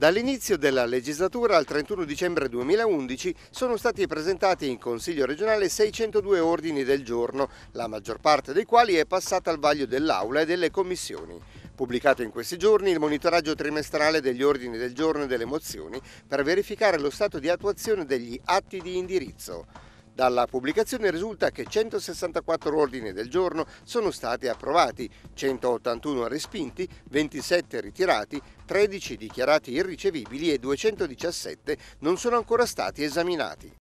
Dall'inizio della legislatura al 31 dicembre 2011 sono stati presentati in Consiglio regionale 602 ordini del giorno, la maggior parte dei quali è passata al vaglio dell'Aula e delle commissioni. Pubblicato in questi giorni il monitoraggio trimestrale degli ordini del giorno e delle mozioni per verificare lo stato di attuazione degli atti di indirizzo. Dalla pubblicazione risulta che 164 ordini del giorno sono stati approvati, 181 respinti, 27 ritirati, 13 dichiarati irricevibili e 217 non sono ancora stati esaminati.